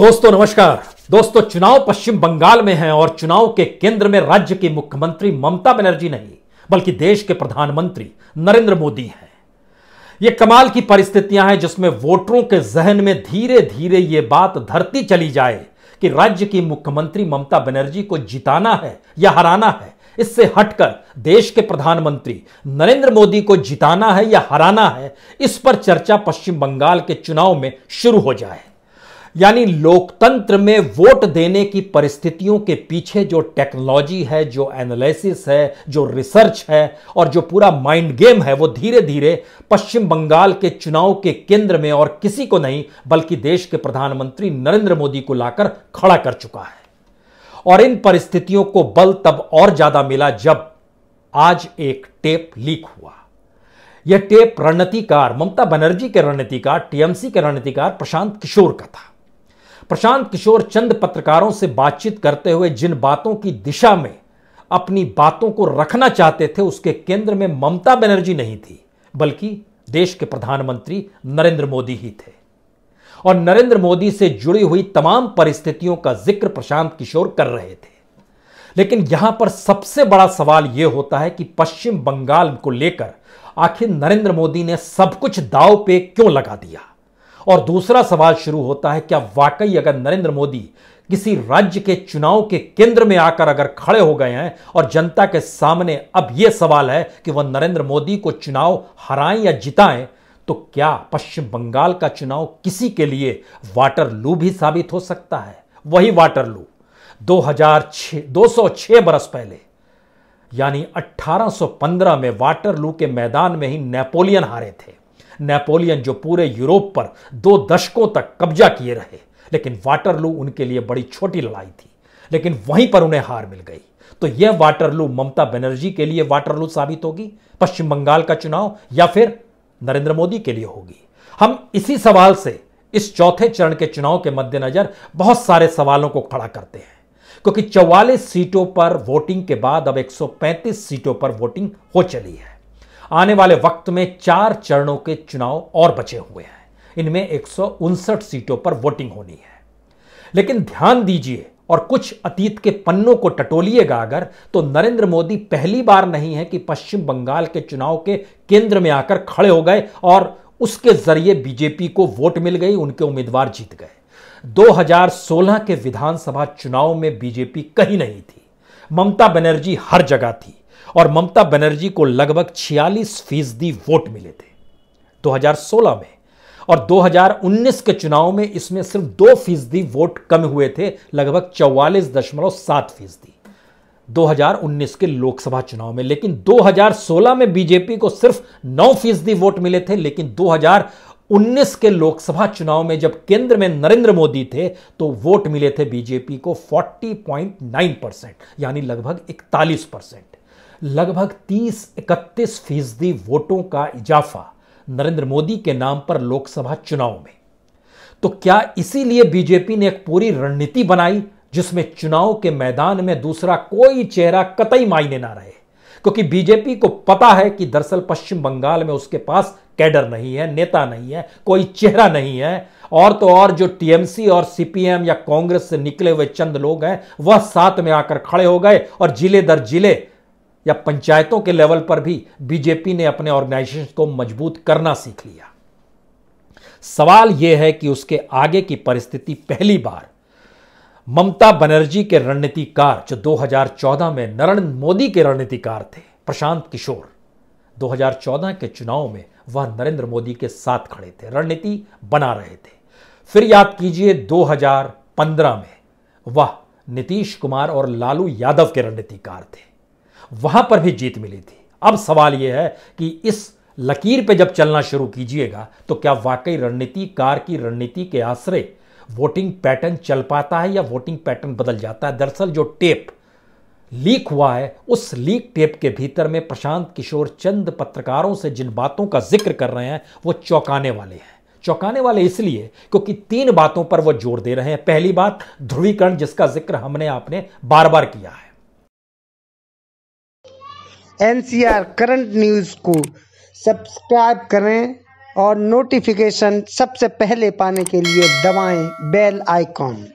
दोस्तों नमस्कार दोस्तों चुनाव पश्चिम बंगाल में है और चुनाव के केंद्र में राज्य की मुख्यमंत्री ममता बनर्जी नहीं बल्कि देश के प्रधानमंत्री नरेंद्र मोदी हैं ये कमाल की परिस्थितियां हैं जिसमें वोटरों के जहन में धीरे धीरे ये बात धरती चली जाए कि राज्य की मुख्यमंत्री ममता बनर्जी को जिताना है या हराना है इससे हटकर देश के प्रधानमंत्री नरेंद्र मोदी को जिताना है या हराना है इस पर चर्चा पश्चिम बंगाल के चुनाव में शुरू हो जाए यानी लोकतंत्र में वोट देने की परिस्थितियों के पीछे जो टेक्नोलॉजी है जो एनालिसिस है जो रिसर्च है और जो पूरा माइंड गेम है वो धीरे धीरे पश्चिम बंगाल के चुनाव के केंद्र में और किसी को नहीं बल्कि देश के प्रधानमंत्री नरेंद्र मोदी को लाकर खड़ा कर चुका है और इन परिस्थितियों को बल तब और ज्यादा मिला जब आज एक टेप लीक हुआ यह टेप रणनीतिकार ममता बनर्जी के रणनीतिकार टीएमसी के रणनीतिकार प्रशांत किशोर का था प्रशांत किशोर चंद पत्रकारों से बातचीत करते हुए जिन बातों की दिशा में अपनी बातों को रखना चाहते थे उसके केंद्र में ममता बनर्जी नहीं थी बल्कि देश के प्रधानमंत्री नरेंद्र मोदी ही थे और नरेंद्र मोदी से जुड़ी हुई तमाम परिस्थितियों का जिक्र प्रशांत किशोर कर रहे थे लेकिन यहां पर सबसे बड़ा सवाल यह होता है कि पश्चिम बंगाल को लेकर आखिर नरेंद्र मोदी ने सब कुछ दाव पे क्यों लगा दिया और दूसरा सवाल शुरू होता है क्या वाकई अगर नरेंद्र मोदी किसी राज्य के चुनाव के केंद्र में आकर अगर खड़े हो गए हैं और जनता के सामने अब यह सवाल है कि वह नरेंद्र मोदी को चुनाव हराएं या जिताएं तो क्या पश्चिम बंगाल का चुनाव किसी के लिए वाटरलू भी साबित हो सकता है वही वाटरलू 2006 206 बरस पहले यानी 1815 में वाटरलू के मैदान में ही नेपोलियन हारे थे नेपोलियन जो पूरे यूरोप पर दो दशकों तक कब्जा किए रहे लेकिन वाटरलू उनके लिए बड़ी छोटी लड़ाई थी लेकिन वहीं पर उन्हें हार मिल गई तो यह वाटरलू ममता बनर्जी के लिए वाटरलू साबित होगी पश्चिम बंगाल का चुनाव या फिर नरेंद्र मोदी के लिए होगी हम इसी सवाल से इस चौथे चरण के चुनाव के मद्देनजर बहुत सारे सवालों को खड़ा करते हैं क्योंकि 44 सीटों पर वोटिंग के बाद अब 135 सीटों पर वोटिंग हो चली है आने वाले वक्त में चार चरणों के चुनाव और बचे हुए हैं इनमें एक सीटों पर वोटिंग होनी है लेकिन ध्यान दीजिए और कुछ अतीत के पन्नों को टटोलिएगा अगर तो नरेंद्र मोदी पहली बार नहीं है कि पश्चिम बंगाल के चुनाव के केंद्र में आकर खड़े हो गए और उसके जरिए बीजेपी को वोट मिल गई उनके उम्मीदवार जीत गए 2016 के विधानसभा चुनाव में बीजेपी कहीं नहीं थी ममता बनर्जी हर जगह थी और ममता बनर्जी को लगभग छियालीस फीसदी वोट मिले थे 2016 में और 2019 के चुनाव में इसमें सिर्फ दो फीसदी वोट कम हुए थे लगभग चौवालीस दशमलव सात फीसदी दो के लोकसभा चुनाव में लेकिन 2016 में बीजेपी को सिर्फ नौ फीसदी वोट मिले थे लेकिन 2019 के लोकसभा चुनाव में जब केंद्र में नरेंद्र मोदी थे तो वोट मिले थे बीजेपी को 40.9 परसेंट यानी लगभग 41 परसेंट लगभग 30-31 फीसदी वोटों का इजाफा नरेंद्र मोदी के नाम पर लोकसभा चुनाव में तो क्या इसीलिए बीजेपी ने एक पूरी रणनीति बनाई जिसमें चुनाव के मैदान में दूसरा कोई चेहरा कतई मायने ना रहे क्योंकि बीजेपी को पता है कि दरअसल पश्चिम बंगाल में उसके पास कैडर नहीं है नेता नहीं है कोई चेहरा नहीं है और तो और जो टीएमसी और सीपीएम या कांग्रेस से निकले हुए चंद लोग हैं वह साथ में आकर खड़े हो गए और जिले दर जिले या पंचायतों के लेवल पर भी बीजेपी ने अपने ऑर्गेनाइजेशन को मजबूत करना सीख लिया सवाल यह है कि उसके आगे की परिस्थिति पहली बार ममता बनर्जी के रणनीतिकार जो 2014 में नरेंद्र मोदी के रणनीतिकार थे प्रशांत किशोर 2014 के चुनाव में वह नरेंद्र मोदी के साथ खड़े थे रणनीति बना रहे थे फिर याद कीजिए 2015 में वह नीतीश कुमार और लालू यादव के रणनीतिकार थे वहां पर भी जीत मिली थी अब सवाल यह है कि इस लकीर पे जब चलना शुरू कीजिएगा तो क्या वाकई कार की रणनीति के आश्रय वोटिंग पैटर्न चल पाता है या वोटिंग पैटर्न बदल जाता है दरअसल जो टेप लीक हुआ है उस लीक टेप के भीतर में प्रशांत किशोर चंद पत्रकारों से जिन बातों का जिक्र कर रहे हैं वो चौंकाने वाले हैं चौंकाने वाले इसलिए क्योंकि तीन बातों पर वो जोर दे रहे हैं पहली बात ध्रुवीकरण जिसका जिक्र हमने आपने बार बार किया है N C R current news को सब्सक्राइब करें और नोटिफिकेशन सबसे पहले पाने के लिए दबाएं बेल आइकॉन